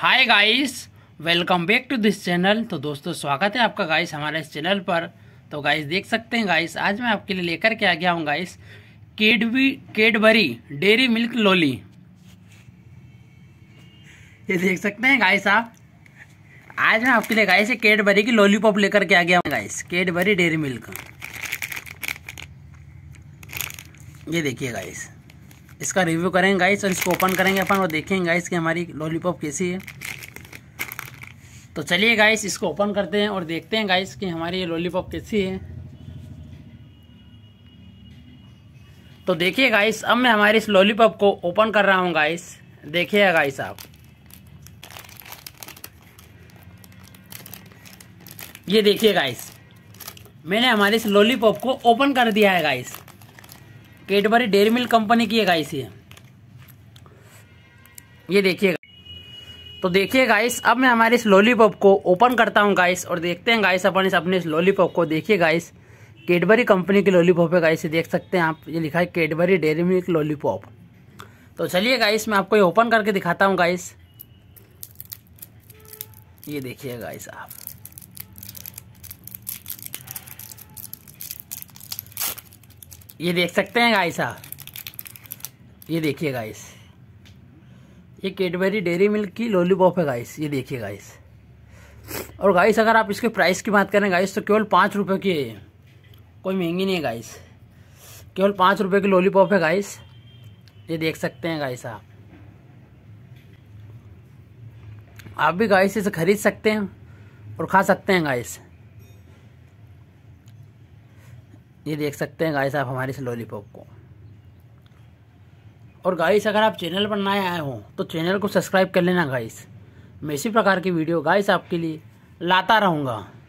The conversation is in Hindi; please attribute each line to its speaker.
Speaker 1: Hi guys welcome back to this channel तो दोस्तों स्वागत है आपका गाइस हमारे इस चैनल पर तो गाइस देख सकते हैं गाइस आज मैं आपके लिए लेकर के आ गया हूँ गाइस केडवी केडबरी डेरी मिल्क लोली ये देख सकते हैं गाइस आप आज मैं आपके लिए गाइस केडबरी की लॉलीपॉप लेकर के आ गया हूँ गाइस केडबरी डेरी मिल्क ये देखिए गाइस इसका रिव्यू करेंगे गाइस और इसको ओपन करेंगे अपन और देखेंगे गाइस कि हमारी लॉलीपॉप कैसी है तो चलिए गाइस इसको ओपन करते हैं और देखते हैं गाइस कि हमारी ये लॉलीपॉप कैसी है तो देखिए गाइस अब मैं हमारे इस लॉलीपॉप को ओपन कर रहा हूँ गाइस देखिए गाइस आप ये देखिए गाइस मैंने हमारे इस लॉलीपॉप को ओपन कर दिया है guys Cadbury Dairy Milk company की है गाइस ये ये देखिए तो देखिए गाइस अब मैं हमारे इस लॉलीपॉप को ओपन करता हूँ गाइस और देखते हैं गाइस अपन इस अपने इस लॉलीपॉप को देखिए गाइस कैडबरी कंपनी की लॉलीपॉप है गाइस देख सकते हैं आप ये लिखा है कैडबरी डेयरी मिल्क लॉलीपॉप तो चलिए गाइस मैं आपको ये ओपन करके दिखाता हूँ गाइस ये देखिए गाइस आप ये देख सकते हैं गाय हाँ। साहब ये देखिए गाइस ये कैडबरी डेयरी मिल्क की लॉलीपॉप है गाइस ये देखिए गाइस और गाइस अगर आप इसके प्राइस की बात करें गाइस तो केवल पाँच रुपये की है कोई महंगी नहीं है गाइस केवल पाँच रुपये की लॉलीपॉप है गाइस ये देख सकते हैं गाइस हाँ। आप आप भी गाइस इसे खरीद सकते हैं और खा सकते हैं गाइस ये देख सकते हैं गाइस आप हमारे इस लॉलीपॉप को और गाइस अगर आप चैनल पर नए आए हो तो चैनल को सब्सक्राइब कर लेना गाइस मैं इसी प्रकार की वीडियो गाइस आपके लिए लाता रहूँगा